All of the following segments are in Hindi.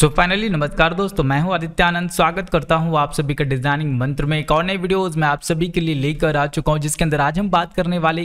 सो फाइनली नमस्कार दोस्तों मैं हूं आदित्य आनंद स्वागत करता हूं आप सभी का डिजाइनिंग मंत्र में एक और नए वीडियोस मैं आप सभी के लिए लेकर आ चुका हूं जिसके अंदर आज हम बात करने वाले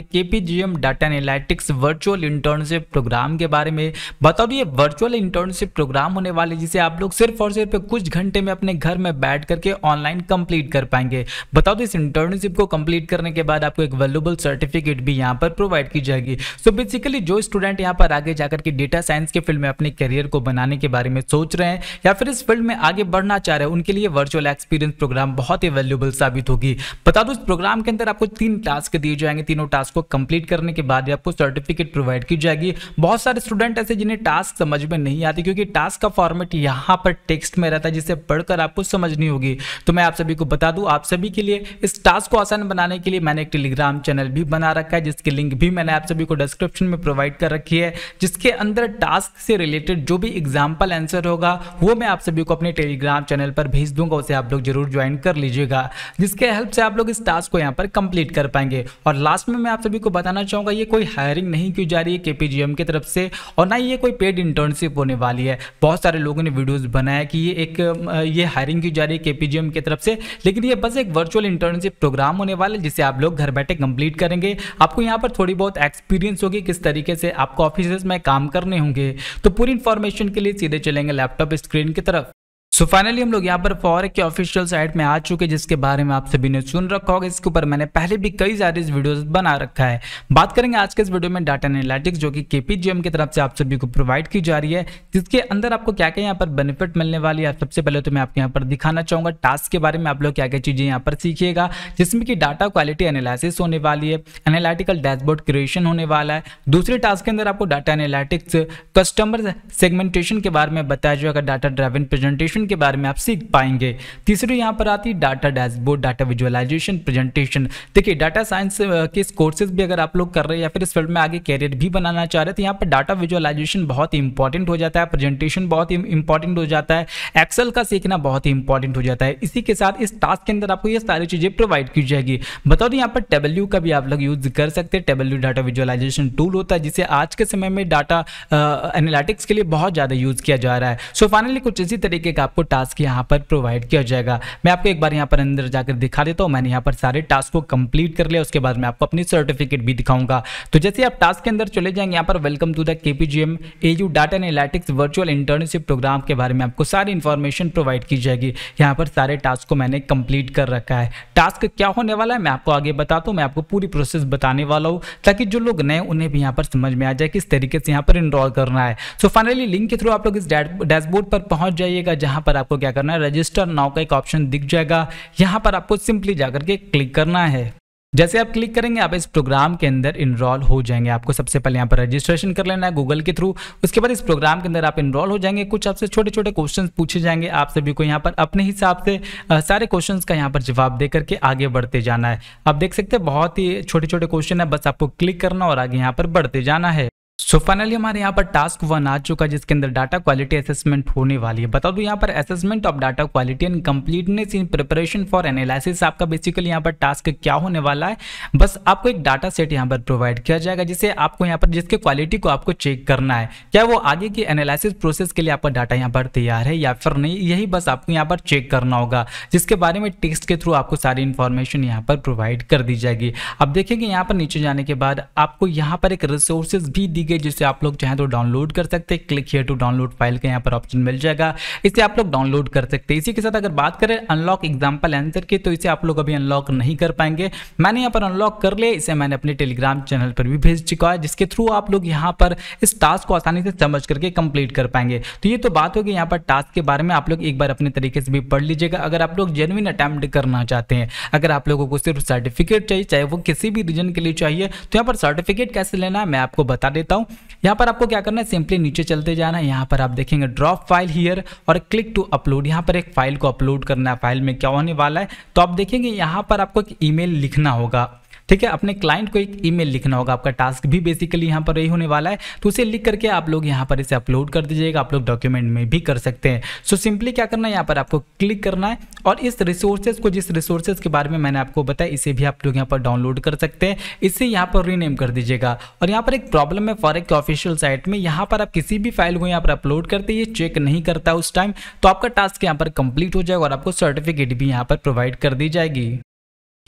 M data analytics virtual internship program के बारे में बता ये वर्चुअल इंटर्नशिप प्रोग्राम होने वाले जिसे आप लोग सिर्फ और सिर्फ कुछ घंटे में अपने घर में बैठ करके ऑनलाइन कंप्लीट कर पाएंगे बता दो इस इंटर्नशिप को कंप्लीट करने के बाद आपको एक वेल्यूबल सर्टिफिकेट भी यहाँ पर प्रोवाइड की जाएगी सो बेसिकली जो स्टूडेंट यहाँ पर आगे जाकर के डेटा साइंस के फील्ड में अपने करियर को बनाने के बारे में सोच रहे रहे हैं या फिर इस फील्ड में आगे बढ़ना चाह रहे हैं उनके लिए वर्चुअल एक्सपीरियंस प्रोग्राम बहुत ही वैल्यूबल साबित होगी बता दो इस प्रोग्राम के अंदर आपको तीन टास्क दिए जाएंगे तीनों टास्क को कंप्लीट करने के बाद आपको सर्टिफिकेट प्रोवाइड की जाएगी बहुत सारे स्टूडेंट ऐसे जिन्हें टास्क समझ में नहीं आती क्योंकि टास्क का फॉर्मेट यहाँ पर टेक्स्ट में रहता है जिसे पढ़कर आपको समझनी होगी तो मैं आप सभी को बता दूं आप सभी के लिए इस टास्क को आसान बनाने के लिए मैंने एक टेलीग्राम चैनल भी बना रखा है जिसकी लिंक भी मैंने आप सभी को डिस्क्रिप्शन में प्रोवाइड कर रखी है जिसके अंदर टास्क से रिलेटेड जो भी एग्जाम्पल आंसर होगा होगा वो मैं आप सभी को अपने टेलीग्राम चैनल पर भेज दूंगा उसे आप लोग जरूर ज्वाइन कर लीजिएगा जिसके हेल्प से आप लोग इस टास्क को यहाँ पर कंप्लीट कर पाएंगे और लास्ट में मैं आप सभी को बताना चाहूंगा ये कोई हायरिंग नहीं की जा रही है के की तरफ से और ना ये कोई पेड इंटर्नशिप होने वाली है बहुत सारे लोगों ने वीडियोज़ बनाया कि ये एक ये हायरिंग की जा रही है के की तरफ से लेकिन ये बस एक वर्चुअल इंटर्नशिप प्रोग्राम होने वाला है जिसे आप लोग घर बैठे कंप्लीट करेंगे आपको यहाँ पर थोड़ी बहुत एक्सपीरियंस होगी किस तरीके से आपको ऑफिस में काम करने होंगे तो पूरी इंफॉर्मेशन के लिए सीधे चलेंगे लैपटॉप लैपटॉप स्क्रीन की तरफ सो फाइनली हम लोग यहाँ पर फॉरेक के ऑफिशियल साइट में आ चुके जिसके बारे में आप सभी ने सुन रखा होगा इसके ऊपर मैंने पहले भी कई सारे वीडियोस बना रखा है बात करेंगे आज के इस वीडियो में डाटा एनालिटिक्स जो कि के की तरफ से आप सभी को प्रोवाइड की जा रही है जिसके अंदर आपको क्या क्या यहाँ पर बेनिफिट मिलने वाली है सबसे पहले तो मैं आपको यहाँ पर दिखाना चाहूंगा टास्क के बारे में आप लोग क्या क्या चीजें यहाँ पर सीखिएगा जिसमें कि डाटा क्वालिटी एनालिसिस होने वाली है एनालिटिकल डैशबोर्ड क्रिएशन होने वाला है दूसरे टास्क के अंदर आपको डाटा एनालिटिक्स कस्टमर सेगमेंटेशन के बारे में बताया जाएगा डाटा ड्राइविंग प्रेजेंटेशन विजुअलाइजेशन के बारे में आप सीख पाएंगे तीसरी यहाँ पर आती है data dashboard data visualization presentation देखिए डाटा साइंस के कोर्सेज भी अगर आप लोग कर रहे हैं या फिर इस फील्ड में आगे कैरियर भी बनाना चाह रहे तो यहाँ पर डाटा विजुअलाइजेशन बहुत इंपॉर्टेंट हो जाता है प्रेजेंटेशन बहुत इंपॉर्टेंट हो जाता है एक्सेल का सीखना बहुत ही इंपॉर्टेंट हो जाता है इसी के साथ इस टास्क के अंदर आपको ये सारी चीज़ें प्रोवाइड की जाएगी बताओ तो यहाँ पर टेबल्यू का भी आप लोग यूज कर सकते हैं टेबल्यू डाटा विजुअलाइजेशन टूल होता है जिसे आज के समय में डाटा एनालिटिक्स के लिए बहुत ज़्यादा यूज़ किया जा रहा है सो so फाइनली कुछ इसी तरीके का आपको टास्क यहाँ पर प्रोवाइड किया जाएगा मैं आपको एक बार यहाँ पर अंदर जाकर दिखा देता हूँ मैंने यहाँ पर सारे टास्क को कंप्लीट कर लिया उसके बाद मैं आपको अपनी सर्टिफिकेट भी दिखाऊंगा तो जैसे आप टास्क के अंदर चले जाएंगे यहाँ पर welcome to the K P G M A U data analytics virtual internship program के बारे में आपको सारी इन्फॉर्मेशन प्रोवाइड की जाएगी यहाँ पर सारे टास्क को मैंने कंप्लीट कर रखा है टास्क क्या होने वाला है मैं आपको आगे बताता हूँ मैं आपको पूरी प्रोसेस बताने वाला हूँ ताकि जो लोग नए उन्हें भी यहाँ पर समझ में आ जाए किस तरीके से यहाँ पर इनरोल करना है सो फाइनली लिंक के थ्रू आप लोग इस डैशबोर्ड पर पहुंच जाइएगा जहां यहाँ पर आपको क्या करना है रजिस्टर नाव का एक ऑप्शन दिख जाएगा यहाँ पर आपको सिंपली जाकर के क्लिक करना है जैसे आप क्लिक करेंगे आप इस प्रोग्राम के अंदर इनरोल हो जाएंगे आपको सबसे पहले यहाँ पर रजिस्ट्रेशन कर लेना है गूगल के थ्रू उसके बाद इस प्रोग्राम के अंदर आप इनरोल हो जाएंगे कुछ आपसे छोटे छोटे क्वेश्चन पूछे जाएंगे आप सभी को यहाँ पर अपने हिसाब से सारे क्वेश्चन का यहाँ पर जवाब दे करके आगे बढ़ते जाना है आप देख सकते हैं बहुत ही छोटे छोटे क्वेश्चन है बस आपको क्लिक करना और आगे यहाँ पर बढ़ते जाना है सो so फाइनली हमारे यहाँ पर टास्क वन आ चुका है जिसके अंदर डाटा क्वालिटी असेसमेंट होने वाली है बता दो तो यहाँ पर assessment of data quality and completeness in preparation for analysis आपका बेसिकली यहाँ पर टास्क क्या होने वाला है बस आपको एक डाटा सेट यहाँ पर प्रोवाइड किया जाएगा जिसे आपको यहाँ पर जिसके क्वालिटी को आपको चेक करना है क्या वो आगे की एनालिसिस प्रोसेस के लिए आपका डाटा यहाँ पर तैयार है या फिर नहीं यही बस आपको यहाँ पर चेक करना होगा जिसके बारे में टेक्स्ट के थ्रू आपको सारी इन्फॉर्मेशन यहाँ पर प्रोवाइड कर दी जाएगी अब देखेंगे यहाँ पर नीचे जाने के बाद आपको यहाँ पर एक रिसोर्सेज भी दी दी गई जिसे आप लोग चाहें तो डाउनलोड कर सकते हैं click here to download file का यहाँ पर ऑप्शन मिल जाएगा इसे आप लोग डाउनलोड कर सकते हैं इसी के साथ अगर बात करें अनलॉक एग्जाम्पल एंसर की तो इसे आप लोग अभी अनलॉक नहीं कर पाएंगे मैंने यहाँ पर अनलॉक कर लिया इसे मैंने अपने टेलीग्राम चैनल पर भी भेज चुका है जिसके थ्रू आप लोग यहाँ पर इस टास्क को आसानी से समझ करके कंप्लीट कर पाएंगे तो ये तो बात होगी यहाँ पर टास्क के बारे में आप लोग एक बार अपने तरीके से भी पढ़ लीजिएगा अगर आप लोग जेनविन अटैम्प्ट करना चाहते हैं अगर आप लोगों को सिर्फ सर्टिफिकेट चाहिए चाहे वो किसी भी रीजन के लिए चाहिए तो यहाँ पर सर्टिफिकेट कैसे लेना है मैं आपको बता देता देता हूँ यहाँ पर आपको क्या करना है सिंपली नीचे चलते जाना है यहाँ पर आप देखेंगे ड्रॉप फाइल हियर और क्लिक टू अपलोड यहाँ पर एक फाइल को अपलोड करना है फाइल में क्या होने वाला है तो आप देखेंगे यहाँ पर आपको एक ईमेल लिखना होगा ठीक है अपने क्लाइंट को एक ईमेल लिखना होगा आपका टास्क भी बेसिकली यहाँ पर यही होने वाला है तो उसे लिख करके आप लोग यहाँ पर इसे अपलोड कर दीजिएगा आप लोग डॉक्यूमेंट में भी कर सकते हैं सो सिंपली क्या करना है यहाँ पर आपको क्लिक करना है और इस रिसोर्सेज को जिस रिसोर्सेज के बारे में मैंने आपको बताया इसे भी आप लोग यहाँ पर डाउनलोड कर सकते हैं इसे यहाँ पर रीनेम कर दीजिएगा और यहाँ पर एक प्रॉब्लम है फॉरक के ऑफिशियल साइट में यहाँ पर आप किसी भी फाइल को यहाँ पर अपलोड करते ये चेक नहीं करता उस टाइम तो आपका टास्क यहाँ पर कंप्लीट हो जाएगा और आपको सर्टिफिकेट भी यहाँ पर प्रोवाइड कर दी जाएगी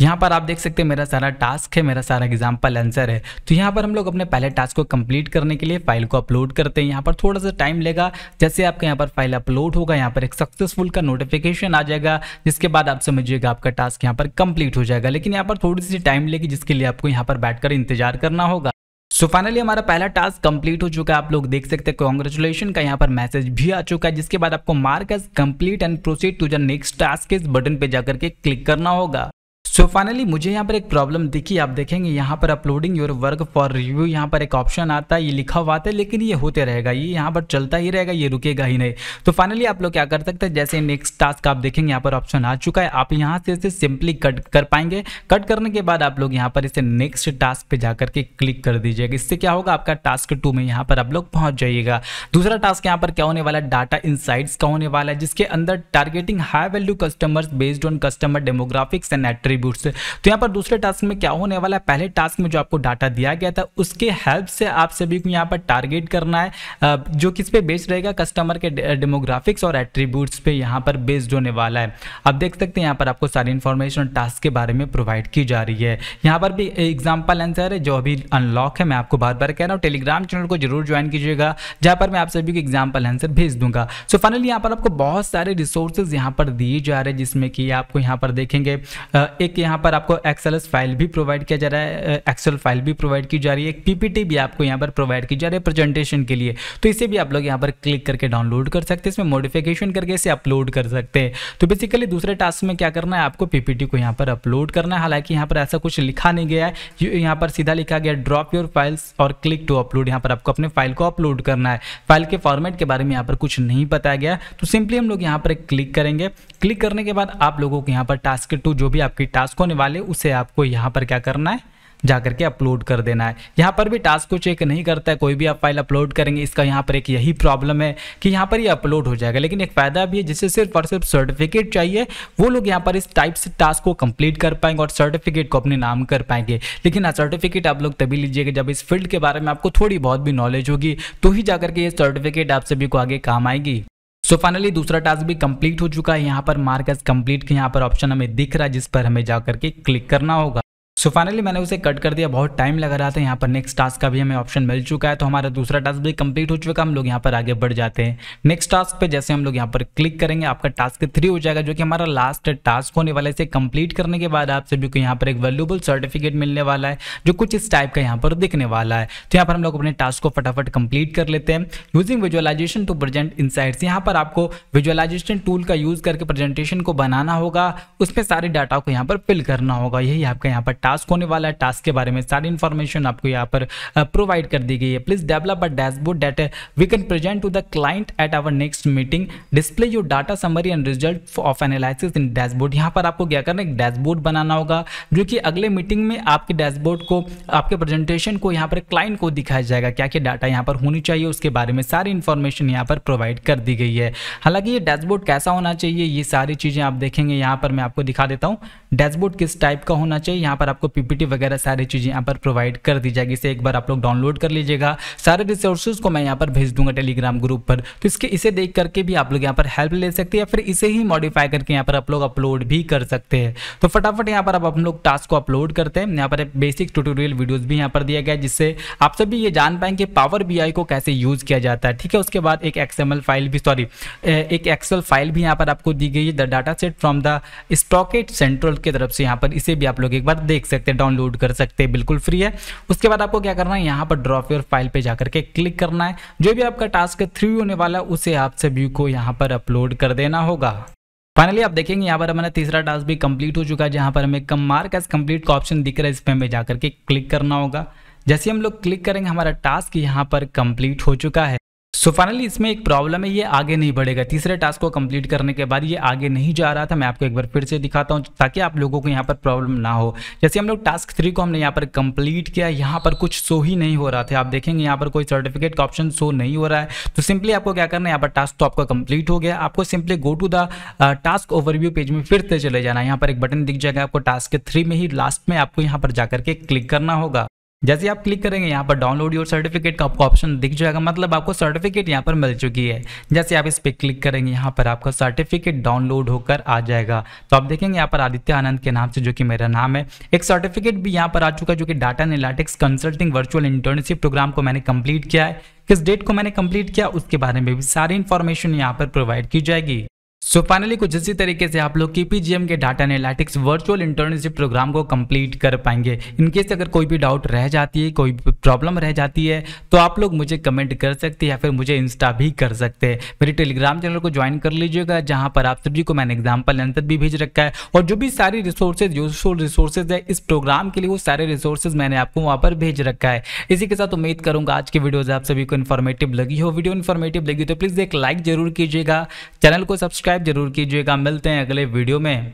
यहाँ पर आप देख सकते हैं मेरा सारा टास्क है मेरा सारा एग्जाम्पल आंसर है तो यहाँ पर हम लोग अपने पहले टास्क को कंप्लीट करने के लिए फाइल को अपलोड करते हैं यहाँ पर थोड़ा सा टाइम लेगा जैसे आपका यहाँ पर फाइल अपलोड होगा यहाँ पर एक सक्सेसफुल का नोटिफिकेशन आ जाएगा जिसके बाद आप समझिएगा आपका टास्क यहाँ पर कंप्लीट हो जाएगा लेकिन यहाँ पर थोड़ी सी टाइम लेगी जिसके लिए आपको यहाँ पर बैठकर इंतजार करना होगा सो so फाइनली हमारा पहला टास्क कंप्लीट हो चुका है आप लोग देख सकते हैं कॉन्ग्रेचुलेशन का यहाँ पर मैसेज भी आ चुका है जिसके बाद आपको mark as complete and proceed to the next task इस बटन पे जाकर के क्लिक करना होगा सो so फाइनली मुझे यहाँ पर एक प्रॉब्लम दिखी आप देखेंगे यहाँ पर uploading your work for review यहाँ पर एक ऑप्शन आता है ये लिखा हुआ है लेकिन ये होते रहेगा ये यहाँ पर चलता ही रहेगा ये रुकेगा ही नहीं तो फाइनली आप लोग क्या कर सकते हैं जैसे नेक्स्ट टास्क आप देखेंगे यहाँ पर ऑप्शन आ चुका है आप यहाँ से इसे सिंपली कट कर पाएंगे कट करने के बाद आप लोग यहाँ पर इसे नेक्स्ट टास्क पर जाकर के क्लिक कर दीजिएगा इससे क्या होगा आपका टास्क टू में यहाँ पर आप लोग पहुँच जाइएगा दूसरा टास्क यहाँ पर क्या होने वाला है डाटा इनसाइट्स का होने वाला है जिसके अंदर targeting high value customers based on customer demographics and एट्री एट्रीब्यूट से तो यहाँ पर दूसरे टास्क में क्या होने वाला है पहले टास्क में जो आपको डाटा दिया गया था उसके हेल्प से आप सभी को यहाँ पर टारगेट करना है जो किस पे बेस्ड रहेगा कस्टमर के डेमोग्राफिक्स और एट्रीब्यूट्स पे यहाँ पर बेस्ड होने वाला है आप देख सकते हैं यहाँ पर आपको सारी इन्फॉर्मेशन टास्क के बारे में प्रोवाइड की जा रही है यहाँ पर भी एग्जाम्पल आंसर है जो अभी अनलॉक है मैं आपको बार बार कह रहा हूँ टेलीग्राम चैनल को जरूर ज्वाइन कीजिएगा जहाँ पर मैं आप सभी को एग्जाम्पल आंसर भेज दूंगा सो फाइनली यहाँ पर आपको बहुत सारे रिसोर्सेज यहाँ पर दिए जा रहे हैं जिसमें कि आपको यहाँ पर देखेंगे एक कि यहाँ पर आपको एक्सएल फाइल भी प्रोवाइड किया जा रहा है एक्सेल फाइल भी प्रोवाइड की जा रही है एक पीपीटी भी आपको यहाँ पर प्रोवाइड की जा रही है प्रेजेंटेशन के लिए तो इसे भी आप लोग यहाँ पर क्लिक करके डाउनलोड कर सकते हैं इसमें मॉडिफिकेशन करके इसे अपलोड कर सकते हैं तो बेसिकली दूसरे टास्क में क्या करना है आपको पीपीटी को यहाँ पर अपलोड करना है हालांकि यहाँ पर ऐसा कुछ लिखा नहीं गया है यहाँ पर सीधा लिखा गया ड्रॉप योर फाइल्स और क्लिक टू अपलोड यहाँ पर आपको अपने फाइल को अपलोड करना है फाइल के फॉर्मेट के बारे में यहाँ पर कुछ नहीं बताया गया तो सिंपली हम लोग यहाँ पर क्लिक करेंगे क्लिक करने के बाद आप लोगों को यहाँ पर टास्क टू जो भी आपकी टास्क टास्क होने वाले उसे आपको यहाँ पर क्या करना है जा करके अपलोड कर देना है यहाँ पर भी टास्क को चेक नहीं करता है कोई भी आप फाइल अपलोड करेंगे इसका यहाँ पर एक यही प्रॉब्लम है कि यहाँ पर ये यह अपलोड हो जाएगा लेकिन एक फ़ायदा भी है जिसे सिर्फ और सिर्फ सर्टिफिकेट चाहिए वो लोग यहाँ पर इस टाइप से टास्क को कंप्लीट कर पाएंगे और सर्टिफिकेट को अपने नाम कर पाएंगे लेकिन सर्टिफिकेट हाँ, आप लोग तभी लीजिएगा जब इस फील्ड के बारे में आपको थोड़ी बहुत भी नॉलेज होगी तो ही जाकर के ये सर्टिफिकेट आप सभी को आगे काम आएगी सो फाइनली दूसरा टास्क भी कंप्लीट हो चुका है यहाँ पर मार्कस कंप्लीट के यहाँ पर ऑप्शन हमें दिख रहा है जिस पर हमें जा करके क्लिक करना होगा सो so फाइनली मैंने उसे कट कर दिया बहुत टाइम लगा रहा था यहाँ पर नेक्स्ट टास्क का भी हमें ऑप्शन मिल चुका है तो हमारा दूसरा टास्क भी कंप्लीट हो चुका है हम लोग यहाँ पर आगे बढ़ जाते हैं नेक्स्ट टास्क पे जैसे हम लोग यहाँ पर क्लिक करेंगे आपका टास्क थ्री हो जाएगा जो कि हमारा लास्ट टास्क होने वाला है इसे कंप्लीट करने के बाद आप सभी को यहाँ पर एक वैल्यूबल सर्टिफिकेट मिलने वाला है जो कुछ इस टाइप का यहाँ पर दिखने वाला है तो यहाँ पर हम लोग अपने टास्क को फटाफट कंप्लीट कर लेते हैं using visualization to present in यहाँ पर आपको विजुअलाइजेशन टूल का यूज करके प्रेजेंटेशन को बनाना होगा उसमें सारे डाटा को यहाँ पर फिल करना होगा यही आपका यहाँ पर टास्क होने वाला है टास्क के बारे में सारी इन्फॉर्मेशन आपको यहाँ पर प्रोवाइड कर दी गई है please develop a dashboard that we can present to the client at our next meeting display your data summary and result of analysis in dashboard यहाँ पर आपको क्या करना है डैशबोर्ड बनाना होगा जो कि अगले मीटिंग में आपके डैशबोर्ड को आपके प्रेजेंटेशन को यहाँ पर क्लाइंट को दिखाया जाएगा क्या क्या डाटा यहाँ पर होनी चाहिए उसके बारे में सारी इन्फॉर्मेशन यहाँ पर प्रोवाइड कर दी गई है हालांकि ये डैशबोर्ड कैसा होना चाहिए ये सारी चीज़ें आप देखेंगे यहाँ पर मैं आपको दिखा देता हूँ डैशबोर्ड किस टाइप का होना चाहिए यहाँ पर आपको पीपीटी वगैरह सारी चीज़ें यहाँ पर प्रोवाइड कर दी जाएगी इसे एक बार आप लोग डाउनलोड कर लीजिएगा सारे रिसोर्सेज को मैं यहाँ पर भेज दूंगा टेलीग्राम ग्रुप पर तो इसके इसे देख करके भी आप लोग यहाँ पर हेल्प ले सकते हैं या फिर इसे ही मॉडिफाई करके यहाँ पर आप लोग अपलोड भी कर सकते हैं तो फटाफट यहाँ पर आप हम लोग टास्क को अपलोड करते हैं यहाँ पर एक बेसिक ट्यूटोरियल वीडियोज़ भी यहाँ पर दिया गया जिससे आप सभी ये जान पाएंगे पावर बी को कैसे यूज किया जाता है ठीक है उसके बाद एक एक्सएमएल फाइल भी सॉरी एक एक्सएल फाइल भी यहाँ पर आपको दी गई है the data set from the स्टॉकेट सेंट्रल की तरफ से यहाँ पर इसे भी आप लोग एक बार देख सकते हैं डाउनलोड कर सकते हैं बिल्कुल फ्री है उसके बाद आपको क्या करना है यहाँ पर ड्रॉप योर फाइल पर जाकर के क्लिक करना है जो भी आपका टास्क थ्री होने वाला है उसे आप सभी को यहाँ पर अपलोड कर देना होगा फाइनली आप देखेंगे यहाँ पर हमारा तीसरा टास्क भी कंप्लीट हो चुका है जहाँ पर हमें कम मार्क एज कम्प्लीट का ऑप्शन दिख रहा है इस पर हमें जाकर के क्लिक करना होगा जैसे हम लोग क्लिक करेंगे हमारा टास्क यहाँ पर कंप्लीट हो चुका है सो so फाइनली इसमें एक प्रॉब्लम है ये आगे नहीं बढ़ेगा तीसरे टास्क को कंप्लीट करने के बाद ये आगे नहीं जा रहा था मैं आपको एक बार फिर से दिखाता हूँ ताकि आप लोगों को यहाँ पर प्रॉब्लम ना हो जैसे हम लोग टास्क थ्री को हमने यहाँ पर कंप्लीट किया यहाँ पर कुछ शो ही नहीं हो रहा था आप देखेंगे यहाँ पर कोई सर्टिफिकेट का ऑप्शन शो नहीं हो रहा है तो सिंपली आपको क्या करना है यहाँ पर टास्क तो आपका कंप्लीट हो गया आपको simply go to the task overview page में फिर से चले जाना यहाँ पर एक बटन दिख जाएगा आपको टास्क थ्री में ही लास्ट में आपको यहाँ पर जाकर के क्लिक करना होगा जैसे आप क्लिक करेंगे यहाँ पर डाउनलोड योर सर्टिफिकेट का आपको ऑप्शन दिख जाएगा मतलब आपको सर्टिफिकेट यहाँ पर मिल चुकी है जैसे आप इस पर क्लिक करेंगे यहाँ पर आपका सर्टिफिकेट डाउनलोड होकर आ जाएगा तो आप देखेंगे यहाँ पर आदित्य आनंद के नाम से जो कि मेरा नाम है एक सर्टिफिकेट भी यहाँ पर आ चुका है जो कि data analytics consulting virtual internship program को मैंने कम्प्लीट किया है किस डेट को मैंने कम्प्लीट किया उसके बारे में भी सारी इन्फॉर्मेशन यहाँ पर प्रोवाइड की जाएगी सो so फाइनली कुछ इसी तरीके से आप लोग के M K data analytics virtual internship program को कंप्लीट कर पाएंगे इनकेस अगर कोई भी डाउट रह जाती है कोई भी प्रॉब्लम रह जाती है तो आप लोग मुझे कमेंट कर सकते हैं या फिर मुझे इंस्टा भी कर सकते हैं मेरे टेलीग्राम चैनल को ज्वाइन कर लीजिएगा जहाँ पर आप सभी को मैंने एग्जाम्पल आंसर भी भेज रखा है और जो भी सारी रिसोर्सेज यूजफुल रिसोर्सेज है इस प्रोग्राम के लिए वो सारे रिसोर्सेज मैंने आपको वहाँ पर भेज रखा है इसी के साथ उम्मीद करूँगा आज की वीडियोज आप सभी को इन्फॉर्मेटिव लगी हो वीडियो इन्फॉर्मेटिव लगी तो प्लीज़ एक लाइक जरूर कीजिएगा चैनल को सब्सक्राइब सब्सक्राइब जरूर कीजिएगा मिलते हैं अगले वीडियो में